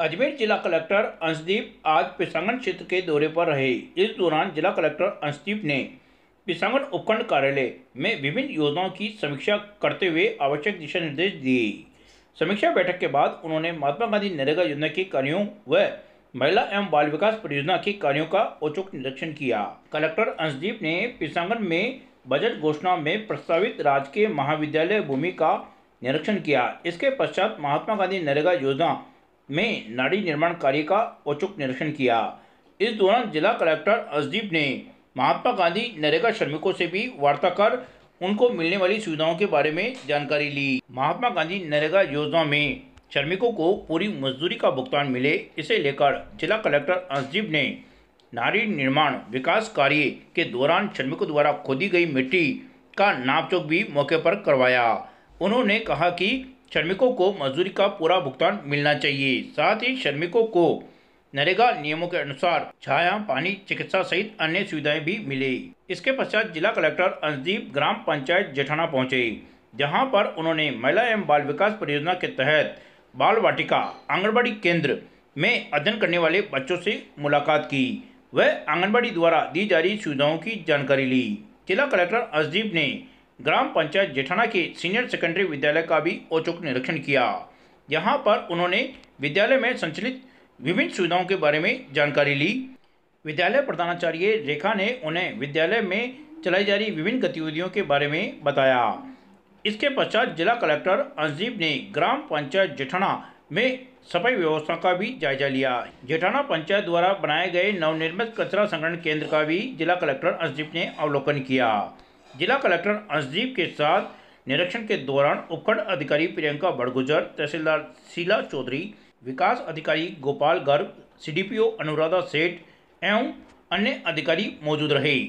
अजमेर जिला कलेक्टर अंशदीप आज पिसांगन क्षेत्र के दौरे पर रहे इस दौरान जिला कलेक्टर अंशदीप ने पिसांगन उपखंड कार्यालय में विभिन्न योजनाओं की समीक्षा करते हुए आवश्यक दिशा निर्देश दिए समीक्षा बैठक के बाद उन्होंने महात्मा गांधी नरेगा योजना के कार्यों व महिला एवं बाल विकास परियोजना के कार्यों का औचक निरीक्षण किया कलेक्टर अंशदीप ने पिसांगन में बजट घोषणा में प्रस्तावित राजकीय महाविद्यालय भूमि का निरीक्षण किया इसके पश्चात महात्मा गांधी नरेगा योजना में नाड़ी निर्माण कार्य का औचुक निरीक्षण किया इस दौरान जिला कलेक्टर अजदीप ने महात्मा गांधी नरेगा श्रमिकों से भी वार्ता कर उनको मिलने वाली सुविधाओं के बारे में जानकारी ली महात्मा गांधी नरेगा योजना में श्रमिकों को पूरी मजदूरी का भुगतान मिले इसे लेकर जिला कलेक्टर अजदीप ने नारी निर्माण विकास कार्य के दौरान श्रमिकों द्वारा खोदी गई मिट्टी का नापचोक भी मौके पर करवाया उन्होंने कहा कि श्रमिकों को मजदूरी का पूरा भुगतान मिलना चाहिए साथ ही श्रमिकों को नरेगा नियमों के अनुसार छाया पानी चिकित्सा सहित अन्य सुविधाएं भी मिले इसके पश्चात जिला कलेक्टर अंशदीप ग्राम पंचायत जेठाना पहुंचे जहां पर उन्होंने महिला एवं बाल विकास परियोजना के तहत बाल वाटिका आंगनबाड़ी केंद्र में अध्ययन करने वाले बच्चों से मुलाकात की वह आंगनबाड़ी द्वारा दी जा रही सुविधाओं की जानकारी ली जिला कलेक्टर अजदीप ने ग्राम पंचायत जेठाना के सीनियर सेकेंडरी विद्यालय का भी औचक निरीक्षण किया यहाँ पर उन्होंने विद्यालय में संचालित विभिन्न सुविधाओं के बारे में जानकारी ली विद्यालय प्रधानाचार्य रेखा ने उन्हें विद्यालय में चलाई जा रही विभिन्न गतिविधियों के बारे में बताया इसके पश्चात जिला कलेक्टर अंजीब ने ग्राम पंचायत जेठाना में सफाई व्यवस्था का भी जायजा लिया जेठाना पंचायत द्वारा बनाए गए नवनिर्मित कचरा संग्रहण केंद्र का भी जिला कलेक्टर अंजीब ने अवलोकन किया जिला कलेक्टर अंशदीप के साथ निरीक्षण के दौरान उपखंड अधिकारी प्रियंका बड़गुजर तहसीलदार शीला चौधरी विकास अधिकारी गोपाल गर्ग सी अनुराधा सेठ एवं अन्य अधिकारी मौजूद रहे